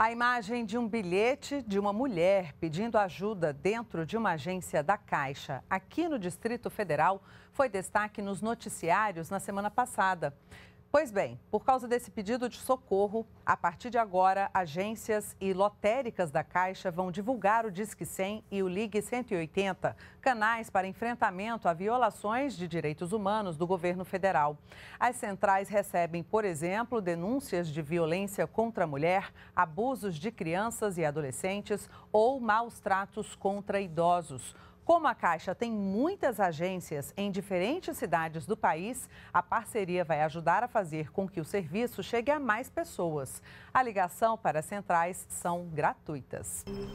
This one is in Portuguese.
A imagem de um bilhete de uma mulher pedindo ajuda dentro de uma agência da Caixa, aqui no Distrito Federal, foi destaque nos noticiários na semana passada. Pois bem, por causa desse pedido de socorro, a partir de agora, agências e lotéricas da Caixa vão divulgar o Disque 100 e o Ligue 180, canais para enfrentamento a violações de direitos humanos do governo federal. As centrais recebem, por exemplo, denúncias de violência contra a mulher, abusos de crianças e adolescentes ou maus tratos contra idosos. Como a Caixa tem muitas agências em diferentes cidades do país, a parceria vai ajudar a fazer com que o serviço chegue a mais pessoas. A ligação para centrais são gratuitas.